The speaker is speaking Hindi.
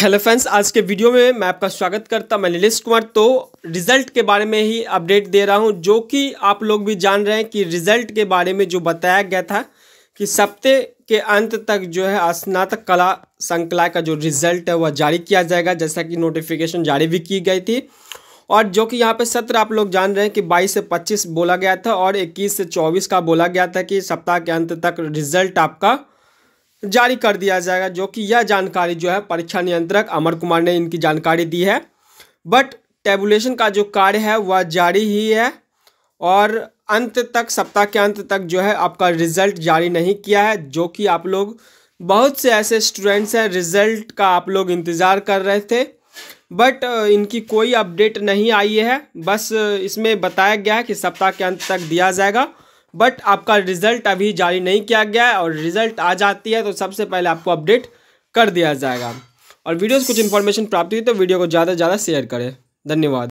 हेलो फ्रेंड्स आज के वीडियो में मैं आपका स्वागत करता मैं नीलेश कुमार तो रिजल्ट के बारे में ही अपडेट दे रहा हूं जो कि आप लोग भी जान रहे हैं कि रिजल्ट के बारे में जो बताया गया था कि सप्ते के अंत तक जो है स्नातक कला संकला का जो रिजल्ट है वह जारी किया जाएगा जैसा कि नोटिफिकेशन जारी भी की गई थी और जो कि यहाँ पर सत्र आप लोग जान रहे हैं कि बाईस से पच्चीस बोला गया था और इक्कीस से चौबीस का बोला गया था कि सप्ताह के अंत तक रिजल्ट आपका जारी कर दिया जाएगा जो कि यह जानकारी जो है परीक्षा नियंत्रक अमर कुमार ने इनकी जानकारी दी है बट टेबुलेशन का जो कार्य है वह जारी ही है और अंत तक सप्ताह के अंत तक जो है आपका रिजल्ट जारी नहीं किया है जो कि आप लोग बहुत से ऐसे स्टूडेंट्स हैं रिजल्ट का आप लोग इंतज़ार कर रहे थे बट इनकी कोई अपडेट नहीं आई है बस इसमें बताया गया है कि सप्ताह के अंत तक दिया जाएगा बट आपका रिजल्ट अभी जारी नहीं किया गया है और रिजल्ट आ जाती है तो सबसे पहले आपको अपडेट कर दिया जाएगा और वीडियो से कुछ इन्फॉर्मेशन प्राप्त हुई तो वीडियो को ज़्यादा से ज़्यादा शेयर करें धन्यवाद